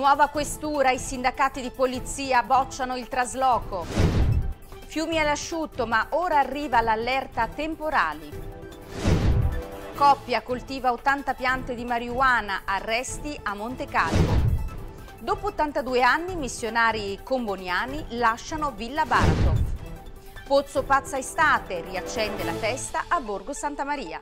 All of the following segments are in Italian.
Nuova questura, i sindacati di polizia bocciano il trasloco. Fiumi all'asciutto, ma ora arriva l'allerta temporali. Coppia coltiva 80 piante di marijuana, arresti a Monte Calvo. Dopo 82 anni, missionari comboniani lasciano Villa Baratov. Pozzo Pazza Estate riaccende la festa a Borgo Santa Maria.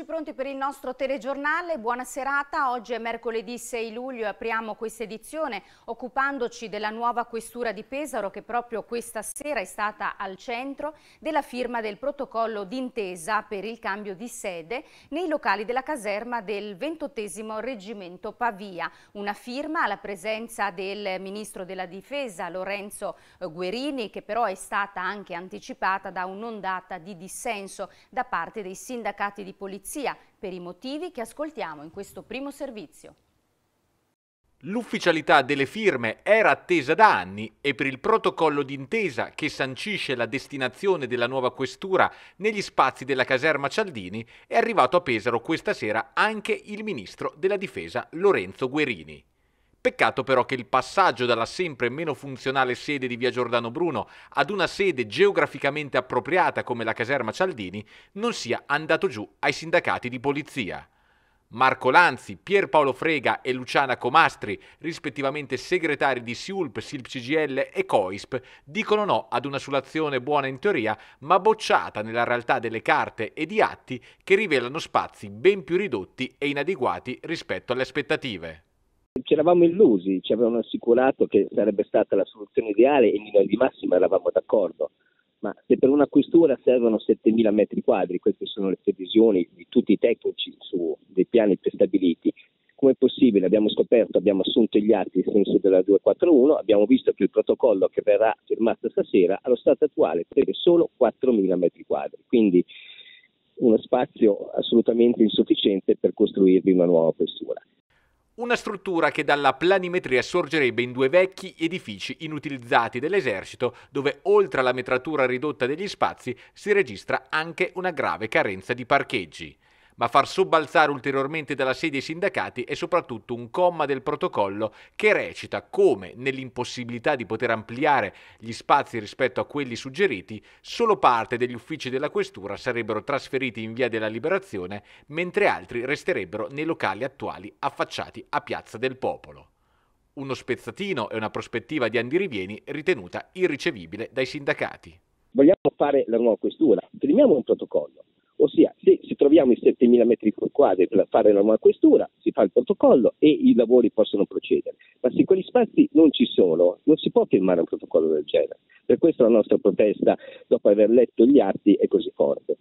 Eccoci pronti per il nostro telegiornale, buona serata, oggi è mercoledì 6 luglio e apriamo questa edizione occupandoci della nuova questura di Pesaro che proprio questa sera è stata al centro della firma del protocollo d'intesa per il cambio di sede nei locali della caserma del 28 Reggimento Pavia, una firma alla presenza del Ministro della Difesa Lorenzo Guerini che però è stata anche anticipata da un'ondata di dissenso da parte dei sindacati di polizia polizia per i motivi che ascoltiamo in questo primo servizio. L'ufficialità delle firme era attesa da anni e per il protocollo d'intesa che sancisce la destinazione della nuova questura negli spazi della caserma Cialdini è arrivato a Pesaro questa sera anche il ministro della difesa Lorenzo Guerini. Peccato però che il passaggio dalla sempre meno funzionale sede di via Giordano Bruno ad una sede geograficamente appropriata come la caserma Cialdini non sia andato giù ai sindacati di polizia. Marco Lanzi, Pierpaolo Frega e Luciana Comastri, rispettivamente segretari di Siulp, Silp CGL e Coisp, dicono no ad una sulazione buona in teoria, ma bocciata nella realtà delle carte e di atti che rivelano spazi ben più ridotti e inadeguati rispetto alle aspettative. Ci eravamo illusi, ci avevano assicurato che sarebbe stata la soluzione ideale e noi di massima eravamo d'accordo. Ma se per una questura servono 7.000 metri quadri, queste sono le previsioni di tutti i tecnici su dei piani prestabiliti, come è possibile? Abbiamo scoperto, abbiamo assunto gli atti in senso della 241, abbiamo visto che il protocollo che verrà firmato stasera allo stato attuale prevede solo 4.000 metri quadri, quindi uno spazio assolutamente insufficiente per costruirvi una nuova questura. Una struttura che dalla planimetria sorgerebbe in due vecchi edifici inutilizzati dell'esercito, dove oltre alla metratura ridotta degli spazi si registra anche una grave carenza di parcheggi ma far sobbalzare ulteriormente dalla sedia i sindacati è soprattutto un comma del protocollo che recita come, nell'impossibilità di poter ampliare gli spazi rispetto a quelli suggeriti, solo parte degli uffici della questura sarebbero trasferiti in via della liberazione, mentre altri resterebbero nei locali attuali affacciati a Piazza del Popolo uno spezzatino e una prospettiva di andirivieni ritenuta irricevibile dai sindacati. Vogliamo fare la nuova questura, firmiamo un protocollo, Ossia, se, ci troviamo in 7.000 metri quadri per fare la nuova questura, si fa il protocollo e i lavori possono procedere. Ma se quegli spazi non ci sono, non si può firmare un protocollo del genere. Per questo la nostra protesta, dopo aver letto gli atti, è così forte.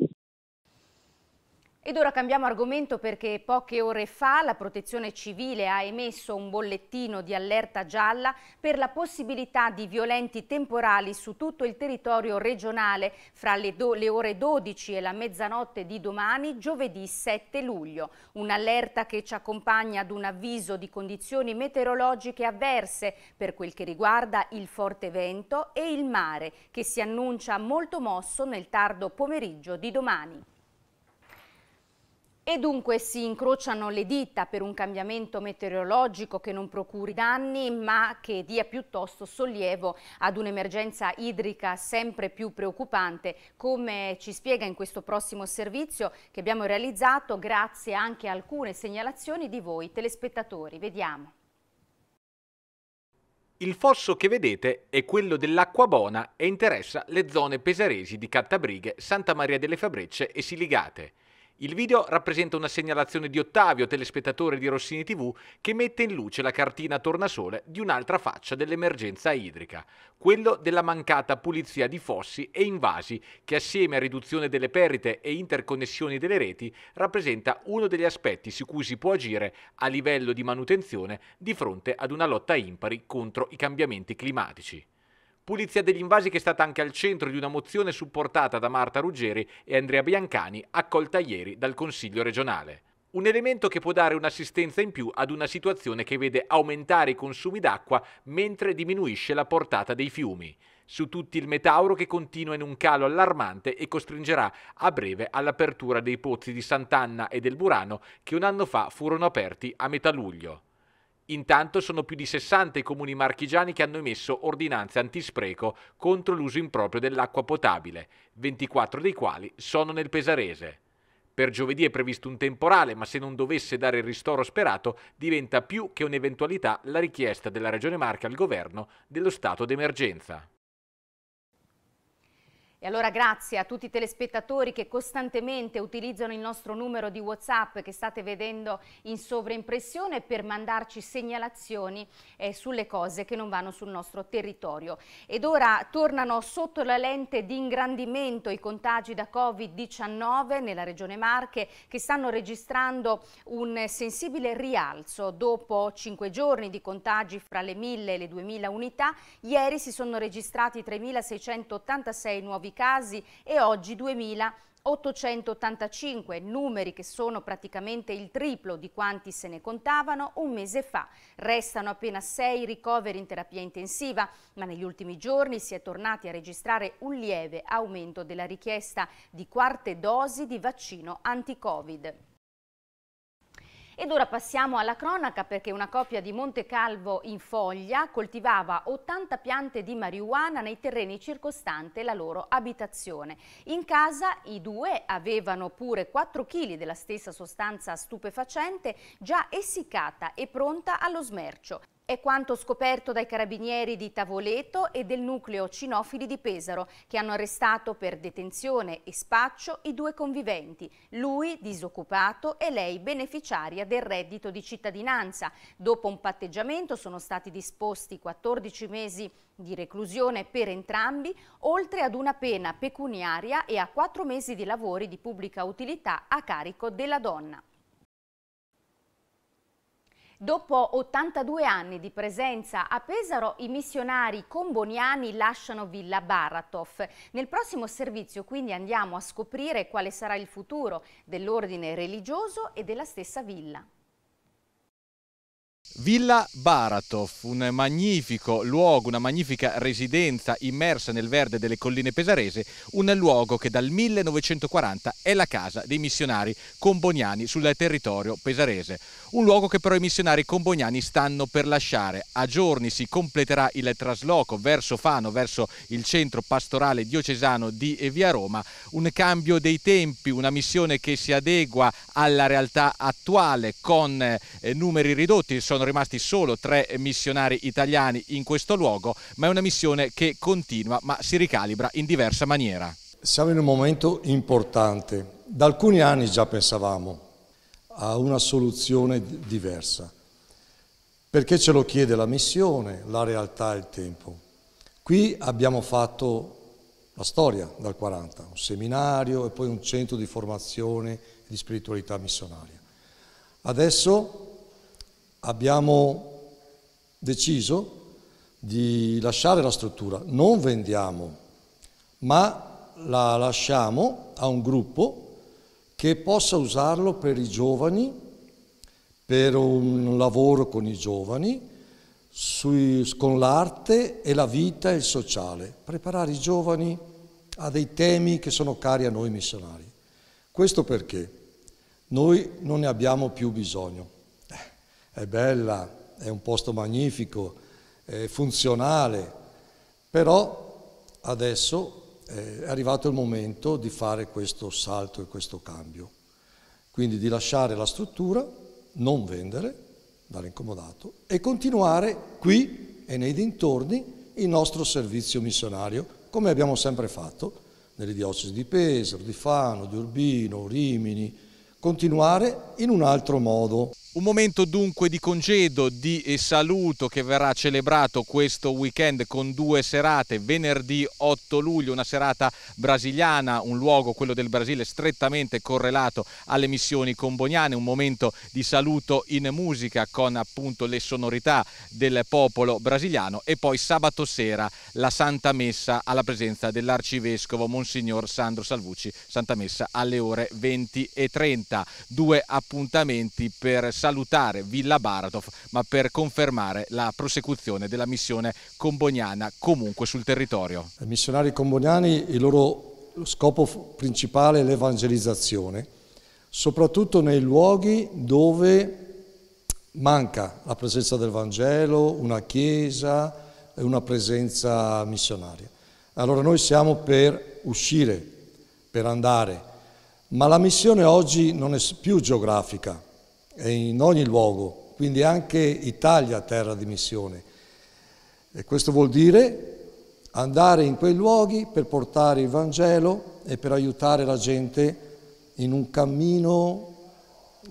Ed ora cambiamo argomento perché poche ore fa la protezione civile ha emesso un bollettino di allerta gialla per la possibilità di violenti temporali su tutto il territorio regionale fra le, le ore 12 e la mezzanotte di domani, giovedì 7 luglio. Un'allerta che ci accompagna ad un avviso di condizioni meteorologiche avverse per quel che riguarda il forte vento e il mare che si annuncia molto mosso nel tardo pomeriggio di domani. E dunque si incrociano le dita per un cambiamento meteorologico che non procuri danni ma che dia piuttosto sollievo ad un'emergenza idrica sempre più preoccupante come ci spiega in questo prossimo servizio che abbiamo realizzato grazie anche a alcune segnalazioni di voi telespettatori. Vediamo. Il fosso che vedete è quello dell'Acquabona e interessa le zone pesaresi di Cattabrighe, Santa Maria delle Fabrecce e Siligate. Il video rappresenta una segnalazione di Ottavio, telespettatore di Rossini TV, che mette in luce la cartina tornasole di un'altra faccia dell'emergenza idrica, quello della mancata pulizia di fossi e invasi, che assieme a riduzione delle perdite e interconnessioni delle reti rappresenta uno degli aspetti su cui si può agire a livello di manutenzione di fronte ad una lotta impari contro i cambiamenti climatici. Pulizia degli invasi che è stata anche al centro di una mozione supportata da Marta Ruggeri e Andrea Biancani, accolta ieri dal Consiglio regionale. Un elemento che può dare un'assistenza in più ad una situazione che vede aumentare i consumi d'acqua mentre diminuisce la portata dei fiumi. Su tutti il Metauro che continua in un calo allarmante e costringerà a breve all'apertura dei pozzi di Sant'Anna e del Burano che un anno fa furono aperti a metà luglio. Intanto sono più di 60 i comuni marchigiani che hanno emesso ordinanze antispreco contro l'uso improprio dell'acqua potabile, 24 dei quali sono nel Pesarese. Per giovedì è previsto un temporale, ma se non dovesse dare il ristoro sperato, diventa più che un'eventualità la richiesta della Regione Marche al governo dello stato d'emergenza. E allora grazie a tutti i telespettatori che costantemente utilizzano il nostro numero di Whatsapp che state vedendo in sovraimpressione per mandarci segnalazioni eh, sulle cose che non vanno sul nostro territorio. Ed ora tornano sotto la lente di ingrandimento i contagi da Covid-19 nella regione Marche che stanno registrando un sensibile rialzo. Dopo cinque giorni di contagi fra le 1000 e le 2000 unità, ieri si sono registrati 3686 nuovi casi e oggi 2000 885 numeri che sono praticamente il triplo di quanti se ne contavano un mese fa. Restano appena 6 ricoveri in terapia intensiva, ma negli ultimi giorni si è tornati a registrare un lieve aumento della richiesta di quarte dosi di vaccino anti-Covid. Ed ora passiamo alla cronaca perché una coppia di Montecalvo in Foglia coltivava 80 piante di marijuana nei terreni circostanti la loro abitazione. In casa i due avevano pure 4 kg della stessa sostanza stupefacente già essiccata e pronta allo smercio. È quanto scoperto dai carabinieri di Tavoleto e del nucleo Cinofili di Pesaro, che hanno arrestato per detenzione e spaccio i due conviventi, lui disoccupato e lei beneficiaria del reddito di cittadinanza. Dopo un patteggiamento sono stati disposti 14 mesi di reclusione per entrambi, oltre ad una pena pecuniaria e a 4 mesi di lavori di pubblica utilità a carico della donna. Dopo 82 anni di presenza a Pesaro, i missionari comboniani lasciano Villa Baratov. Nel prossimo servizio quindi andiamo a scoprire quale sarà il futuro dell'ordine religioso e della stessa villa. Villa Baratov, un magnifico luogo, una magnifica residenza immersa nel verde delle colline pesarese, un luogo che dal 1940 è la casa dei missionari comboniani sul territorio pesarese. Un luogo che però i missionari comboniani stanno per lasciare. A giorni si completerà il trasloco verso Fano, verso il centro pastorale diocesano di Via Roma, un cambio dei tempi, una missione che si adegua alla realtà attuale con eh, numeri ridotti, sono rimasti solo tre missionari italiani in questo luogo, ma è una missione che continua ma si ricalibra in diversa maniera. Siamo in un momento importante. Da alcuni anni già pensavamo a una soluzione diversa, perché ce lo chiede la missione, la realtà e il tempo. Qui abbiamo fatto la storia dal 40, un seminario e poi un centro di formazione di spiritualità missionaria. Adesso abbiamo deciso di lasciare la struttura, non vendiamo, ma la lasciamo a un gruppo che possa usarlo per i giovani, per un lavoro con i giovani, sui, con l'arte e la vita e il sociale, preparare i giovani a dei temi che sono cari a noi missionari. Questo perché noi non ne abbiamo più bisogno è bella, è un posto magnifico, è funzionale, però adesso è arrivato il momento di fare questo salto e questo cambio. Quindi di lasciare la struttura, non vendere dare incomodato, e continuare qui e nei dintorni il nostro servizio missionario, come abbiamo sempre fatto nelle diocesi di Pesaro, di Fano, di Urbino, Rimini, continuare in un altro modo. Un momento dunque di congedo, di eh, saluto che verrà celebrato questo weekend con due serate, venerdì 8 luglio una serata brasiliana, un luogo, quello del Brasile, strettamente correlato alle missioni comboniane, un momento di saluto in musica con appunto le sonorità del popolo brasiliano e poi sabato sera la Santa Messa alla presenza dell'Arcivescovo Monsignor Sandro Salvucci, Santa Messa alle ore 20 e 30. due appuntamenti per sabato salutare Villa Baratov, ma per confermare la prosecuzione della missione comboniana comunque sul territorio. I missionari comboniani, il loro scopo principale è l'evangelizzazione, soprattutto nei luoghi dove manca la presenza del Vangelo, una chiesa, e una presenza missionaria. Allora noi siamo per uscire, per andare, ma la missione oggi non è più geografica, e in ogni luogo, quindi anche Italia terra di missione. E questo vuol dire andare in quei luoghi per portare il Vangelo e per aiutare la gente in un cammino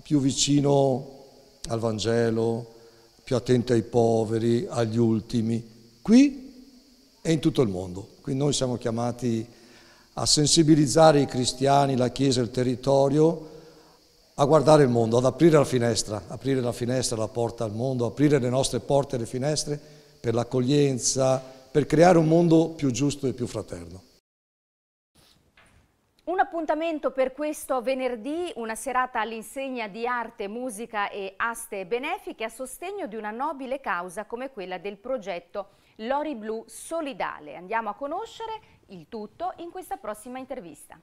più vicino al Vangelo, più attenti ai poveri, agli ultimi, qui e in tutto il mondo. Quindi noi siamo chiamati a sensibilizzare i cristiani, la Chiesa, il territorio a guardare il mondo, ad aprire la finestra, aprire la finestra, la porta al mondo, aprire le nostre porte e le finestre per l'accoglienza, per creare un mondo più giusto e più fraterno. Un appuntamento per questo venerdì, una serata all'insegna di arte, musica e aste benefiche a sostegno di una nobile causa come quella del progetto Lori Blu Solidale. Andiamo a conoscere il tutto in questa prossima intervista.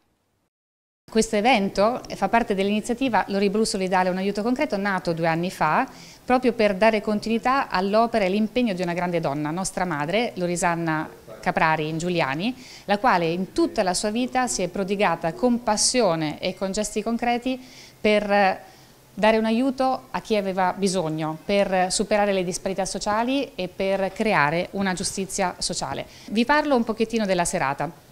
Questo evento fa parte dell'iniziativa Loribru Solidale, un aiuto concreto, nato due anni fa, proprio per dare continuità all'opera e all'impegno di una grande donna, nostra madre, Lorisanna Caprari in Giuliani, la quale in tutta la sua vita si è prodigata con passione e con gesti concreti per eh, dare un aiuto a chi aveva bisogno, per superare le disparità sociali e per creare una giustizia sociale. Vi parlo un pochettino della serata.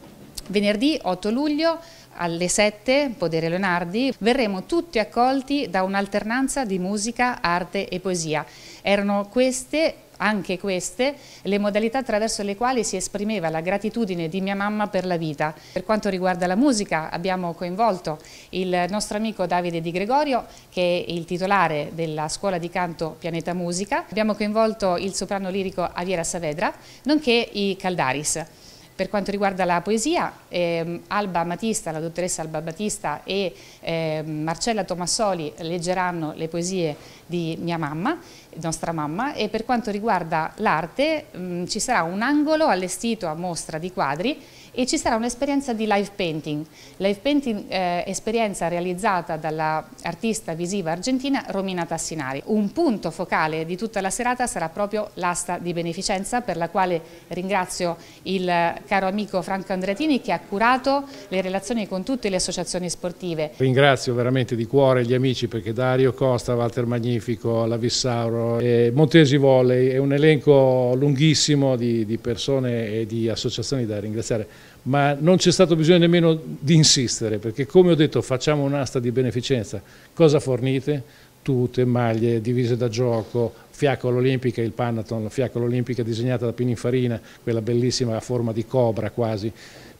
Venerdì 8 luglio alle 7, Podere Leonardi, verremo tutti accolti da un'alternanza di musica, arte e poesia. Erano queste anche queste, le modalità attraverso le quali si esprimeva la gratitudine di mia mamma per la vita. Per quanto riguarda la musica abbiamo coinvolto il nostro amico Davide Di Gregorio che è il titolare della scuola di canto Pianeta Musica, abbiamo coinvolto il soprano lirico Aviera Saavedra, nonché i Caldaris. Per quanto riguarda la poesia, ehm, Alba Batista, la dottoressa Alba Batista e eh, Marcella Tomassoli leggeranno le poesie di mia mamma, nostra mamma, e per quanto riguarda l'arte mm, ci sarà un angolo allestito a mostra di quadri e ci sarà un'esperienza di live painting. Live painting eh, esperienza realizzata dall'artista visiva argentina Romina Tassinari. Un punto focale di tutta la serata sarà proprio l'asta di beneficenza per la quale ringrazio il caro amico Franco Andratini che ha curato le relazioni con tutte le associazioni sportive. Ringrazio veramente di cuore gli amici perché Dario Costa, Walter Magnifico, la Vissauro, eh, Montesi Volley, è un elenco lunghissimo di, di persone e di associazioni da ringraziare ma non c'è stato bisogno nemmeno di insistere, perché come ho detto facciamo un'asta di beneficenza, cosa fornite? Tute, maglie, divise da gioco, fiaccola olimpica, il Panathon, la fiaccola olimpica disegnata da Pininfarina, quella bellissima a forma di cobra quasi.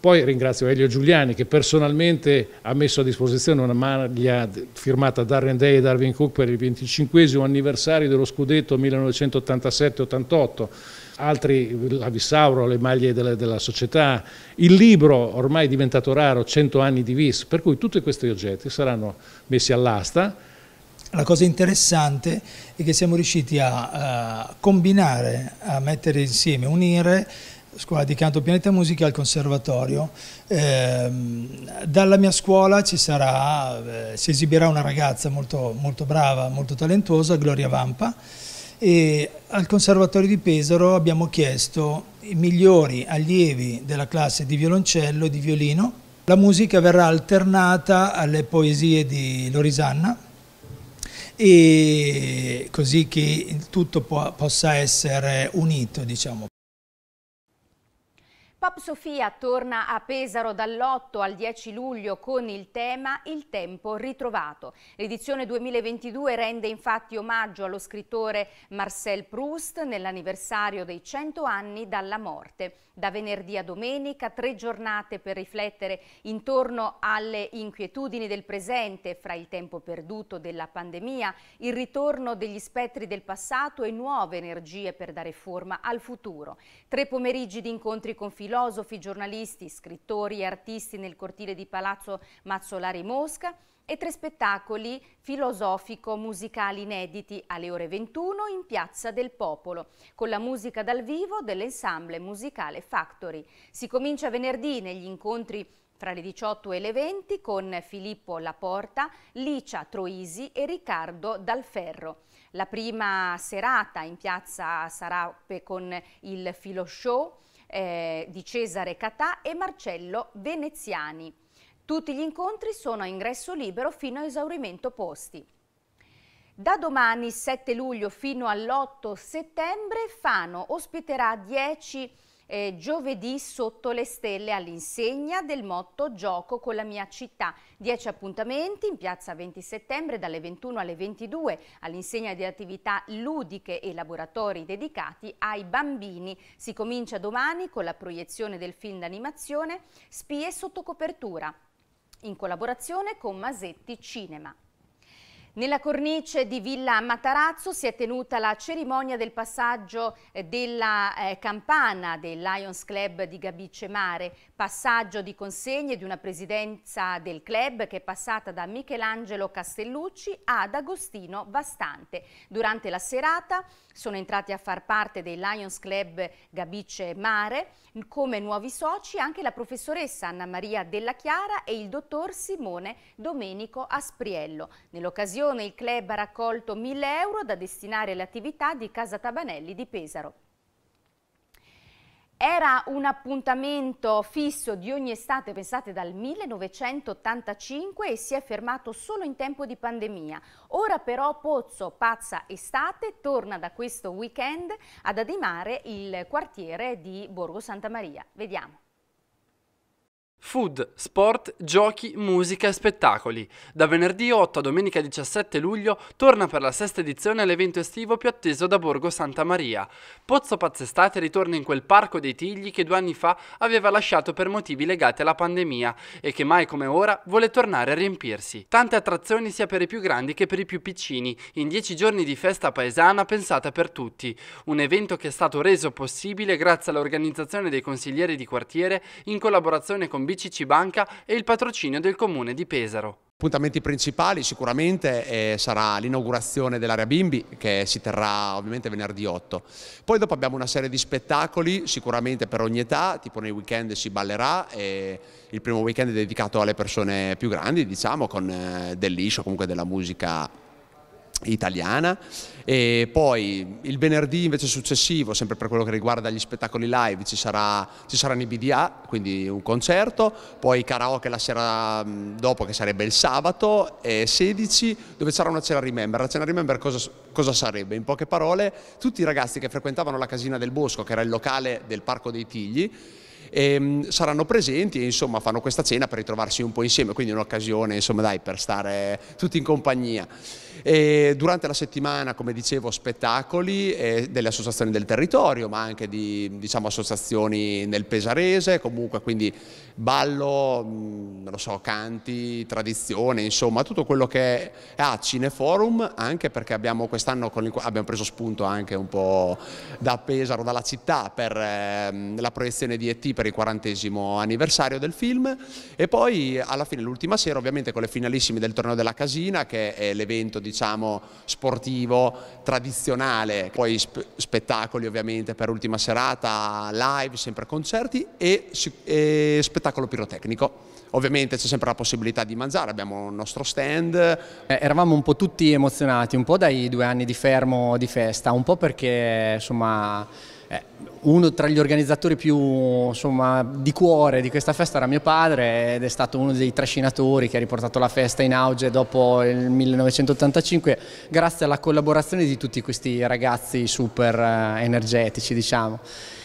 Poi ringrazio Elio Giuliani che personalmente ha messo a disposizione una maglia firmata da Day e Darwin Cook per il 25 anniversario dello scudetto 1987-88 altri, la Vissauro, le maglie della, della, società, il libro ormai diventato raro, 100 anni di Vis, per cui tutti questi oggetti saranno messi all'asta. La cosa interessante è che siamo riusciti a, a combinare, a mettere insieme, unire scuola di canto pianeta musica al conservatorio. Eh, dalla mia scuola ci sarà, eh, si esibirà una ragazza molto, molto brava, molto talentuosa, Gloria Vampa, e al Conservatorio di Pesaro abbiamo chiesto i migliori allievi della classe di violoncello e di violino. La musica verrà alternata alle poesie di Lorisanna e così che tutto po possa essere unito, diciamo. Pop Sofia torna a Pesaro dall'8 al 10 luglio con il tema Il tempo ritrovato. L'edizione 2022 rende infatti omaggio allo scrittore Marcel Proust nell'anniversario dei 100 anni dalla morte. Da venerdì a domenica tre giornate per riflettere intorno alle inquietudini del presente fra il tempo perduto della pandemia, il ritorno degli spettri del passato e nuove energie per dare forma al futuro. Tre pomeriggi di incontri con filosofia filosofi, giornalisti, scrittori e artisti nel cortile di Palazzo Mazzolari Mosca e tre spettacoli filosofico-musicali inediti alle ore 21 in Piazza del Popolo, con la musica dal vivo dell'ensemble musicale Factory. Si comincia venerdì negli incontri fra le 18 e le 20 con Filippo Laporta, Licia Troisi e Riccardo Dalferro. La prima serata in piazza Sarape con il Filo Show, eh, di Cesare Catà e Marcello Veneziani. Tutti gli incontri sono a ingresso libero fino a esaurimento posti. Da domani 7 luglio fino all'8 settembre Fano ospiterà 10 eh, giovedì sotto le stelle all'insegna del motto Gioco con la mia città. Dieci appuntamenti in piazza 20 settembre dalle 21 alle 22 all'insegna di attività ludiche e laboratori dedicati ai bambini. Si comincia domani con la proiezione del film d'animazione Spie sotto copertura in collaborazione con Masetti Cinema. Nella cornice di Villa Matarazzo si è tenuta la cerimonia del passaggio eh, della eh, campana del Lions Club di Gabice Mare, passaggio di consegne di una presidenza del club che è passata da Michelangelo Castellucci ad Agostino Bastante. Durante la serata sono entrati a far parte del Lions Club Gabice Mare come nuovi soci anche la professoressa Anna Maria Della Chiara e il dottor Simone Domenico Aspriello. Nell'occasione donazione il club ha raccolto 1000 euro da destinare alle attività di Casa Tabanelli di Pesaro. Era un appuntamento fisso di ogni estate, pensate, dal 1985 e si è fermato solo in tempo di pandemia. Ora però Pozzo Pazza Estate torna da questo weekend ad adimare il quartiere di Borgo Santa Maria. Vediamo. Food, sport, giochi, musica e spettacoli. Da venerdì 8 a domenica 17 luglio torna per la sesta edizione l'evento estivo più atteso da Borgo Santa Maria. Pozzo Pazzestate ritorna in quel parco dei tigli che due anni fa aveva lasciato per motivi legati alla pandemia e che mai come ora vuole tornare a riempirsi. Tante attrazioni sia per i più grandi che per i più piccini, in dieci giorni di festa paesana pensata per tutti. Un evento che è stato reso possibile grazie all'organizzazione dei consiglieri di quartiere in collaborazione con BCC Banca e il patrocinio del Comune di Pesaro. Appuntamenti principali sicuramente eh, sarà l'inaugurazione dell'area Bimbi che si terrà ovviamente venerdì 8. Poi dopo abbiamo una serie di spettacoli sicuramente per ogni età, tipo nei weekend si ballerà e il primo weekend è dedicato alle persone più grandi diciamo con eh, del liscio, comunque della musica italiana e poi il venerdì invece successivo sempre per quello che riguarda gli spettacoli live ci, sarà, ci saranno i BDA quindi un concerto poi karaoke la sera dopo che sarebbe il sabato 16 dove sarà una cena remember la cena remember cosa, cosa sarebbe? in poche parole tutti i ragazzi che frequentavano la casina del bosco che era il locale del parco dei tigli e ehm, saranno presenti e insomma fanno questa cena per ritrovarsi un po' insieme, quindi un'occasione insomma dai per stare tutti in compagnia. E durante la settimana, come dicevo, spettacoli eh, delle associazioni del territorio, ma anche di diciamo, associazioni nel pesarese, comunque quindi ballo, mh, non so, canti, tradizione, insomma, tutto quello che è a ah, Cineforum, anche perché abbiamo quest'anno abbiamo preso spunto anche un po' da Pesaro, dalla città, per ehm, la proiezione di ET per il 40 anniversario del film e poi alla fine l'ultima sera ovviamente con le finalissime del torneo della Casina che è l'evento diciamo, sportivo tradizionale, poi sp spettacoli ovviamente per ultima serata, live, sempre concerti e, e spettacolo pirotecnico. Ovviamente c'è sempre la possibilità di mangiare, abbiamo il nostro stand. Eh, eravamo un po' tutti emozionati, un po' dai due anni di fermo di festa, un po' perché insomma eh, uno tra gli organizzatori più insomma, di cuore di questa festa era mio padre ed è stato uno dei trascinatori che ha riportato la festa in auge dopo il 1985 grazie alla collaborazione di tutti questi ragazzi super eh, energetici diciamo.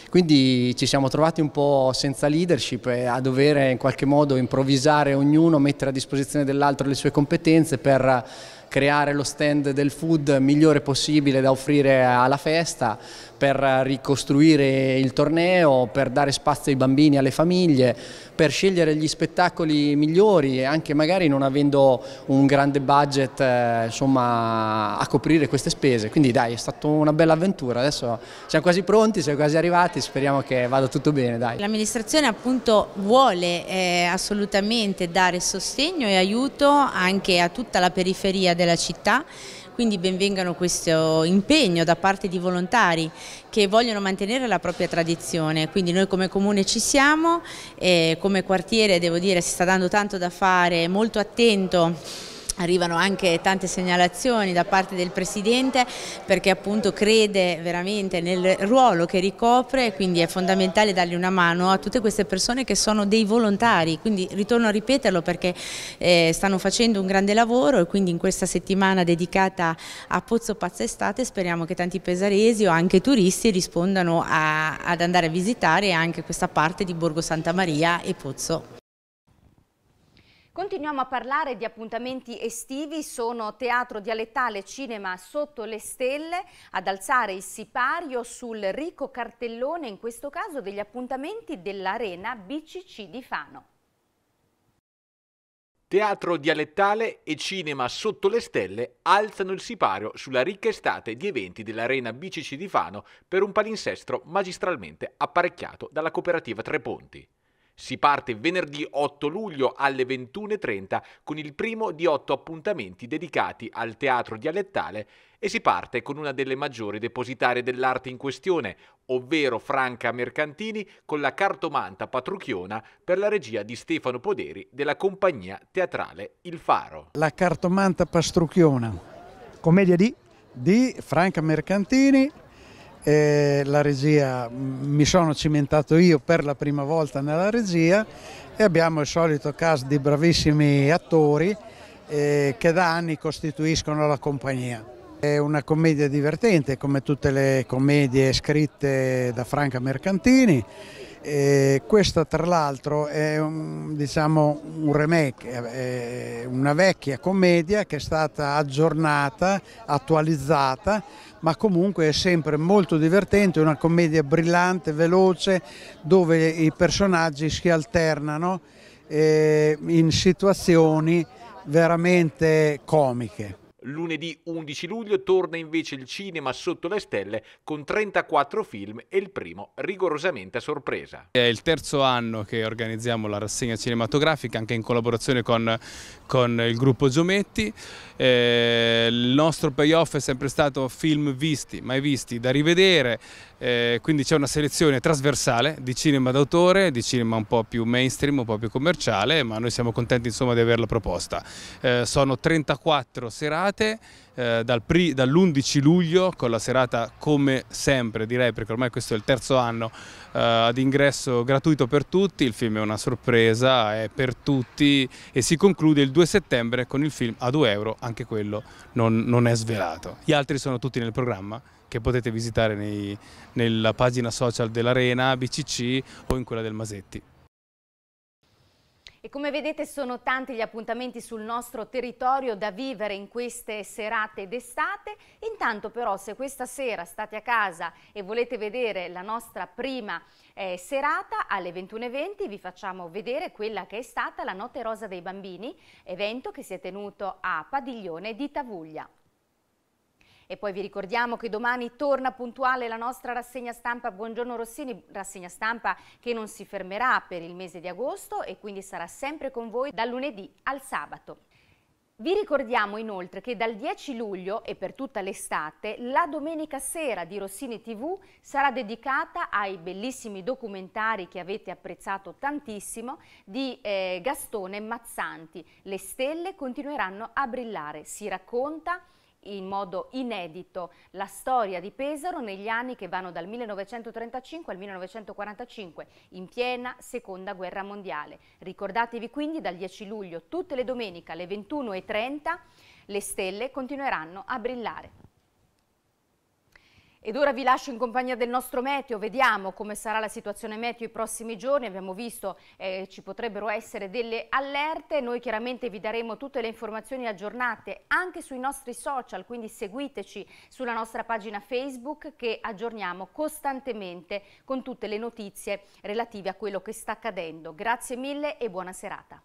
Quindi ci siamo trovati un po' senza leadership e a dover in qualche modo improvvisare ognuno, mettere a disposizione dell'altro le sue competenze per creare lo stand del food migliore possibile da offrire alla festa per ricostruire il torneo, per dare spazio ai bambini, alle famiglie, per scegliere gli spettacoli migliori e anche magari non avendo un grande budget eh, insomma, a coprire queste spese. Quindi dai, è stata una bella avventura, adesso siamo quasi pronti, siamo quasi arrivati, speriamo che vada tutto bene. L'amministrazione appunto vuole eh, assolutamente dare sostegno e aiuto anche a tutta la periferia della città quindi benvengano questo impegno da parte di volontari che vogliono mantenere la propria tradizione. Quindi noi come comune ci siamo, come quartiere devo dire si sta dando tanto da fare, molto attento Arrivano anche tante segnalazioni da parte del Presidente perché appunto crede veramente nel ruolo che ricopre e quindi è fondamentale dargli una mano a tutte queste persone che sono dei volontari, quindi ritorno a ripeterlo perché eh, stanno facendo un grande lavoro e quindi in questa settimana dedicata a Pozzo Pazza Estate speriamo che tanti pesaresi o anche turisti rispondano a, ad andare a visitare anche questa parte di Borgo Santa Maria e Pozzo. Continuiamo a parlare di appuntamenti estivi, sono teatro dialettale cinema sotto le stelle ad alzare il sipario sul ricco cartellone, in questo caso degli appuntamenti dell'arena BCC di Fano. Teatro dialettale e cinema sotto le stelle alzano il sipario sulla ricca estate di eventi dell'arena BCC di Fano per un palinsestro magistralmente apparecchiato dalla cooperativa Tre Ponti. Si parte venerdì 8 luglio alle 21.30 con il primo di otto appuntamenti dedicati al teatro dialettale e si parte con una delle maggiori depositarie dell'arte in questione, ovvero Franca Mercantini con la cartomanta Patrucchiona per la regia di Stefano Poderi della compagnia teatrale Il Faro. La cartomanta Patrucchiona, commedia di? Di Franca Mercantini eh, la regia, mm, mi sono cimentato io per la prima volta nella regia e abbiamo il solito cast di bravissimi attori eh, che da anni costituiscono la compagnia. È una commedia divertente come tutte le commedie scritte da Franca Mercantini e questo tra l'altro è un, diciamo, un remake, una vecchia commedia che è stata aggiornata, attualizzata, ma comunque è sempre molto divertente, una commedia brillante, veloce, dove i personaggi si alternano eh, in situazioni veramente comiche. Lunedì 11 luglio torna invece il cinema sotto le stelle con 34 film e il primo rigorosamente a sorpresa. È il terzo anno che organizziamo la rassegna cinematografica anche in collaborazione con, con il gruppo Giometti. Eh, il nostro payoff è sempre stato film visti, mai visti, da rivedere, eh, quindi c'è una selezione trasversale di cinema d'autore, di cinema un po' più mainstream, un po' più commerciale, ma noi siamo contenti insomma di averla proposta. Eh, sono 34 serate, eh, dall'11 luglio con la serata come sempre direi, perché ormai questo è il terzo anno, eh, ad ingresso gratuito per tutti, il film è una sorpresa, è per tutti e si conclude il 2 settembre con il film a 2 euro, anche quello non, non è svelato. Gli altri sono tutti nel programma che potete visitare nei, nella pagina social dell'Arena, BCC o in quella del Masetti. E come vedete sono tanti gli appuntamenti sul nostro territorio da vivere in queste serate d'estate. Intanto però se questa sera state a casa e volete vedere la nostra prima eh, serata alle 21.20 vi facciamo vedere quella che è stata la Notte Rosa dei Bambini, evento che si è tenuto a Padiglione di Tavuglia. E poi vi ricordiamo che domani torna puntuale la nostra rassegna stampa Buongiorno Rossini, rassegna stampa che non si fermerà per il mese di agosto e quindi sarà sempre con voi dal lunedì al sabato. Vi ricordiamo inoltre che dal 10 luglio e per tutta l'estate la domenica sera di Rossini TV sarà dedicata ai bellissimi documentari che avete apprezzato tantissimo di eh, Gastone Mazzanti. Le stelle continueranno a brillare, si racconta in modo inedito la storia di Pesaro negli anni che vanno dal 1935 al 1945, in piena seconda guerra mondiale. Ricordatevi quindi dal 10 luglio, tutte le domeniche alle 21.30, le stelle continueranno a brillare. Ed ora vi lascio in compagnia del nostro meteo, vediamo come sarà la situazione meteo i prossimi giorni, abbiamo visto eh, ci potrebbero essere delle allerte, noi chiaramente vi daremo tutte le informazioni aggiornate anche sui nostri social, quindi seguiteci sulla nostra pagina Facebook che aggiorniamo costantemente con tutte le notizie relative a quello che sta accadendo. Grazie mille e buona serata.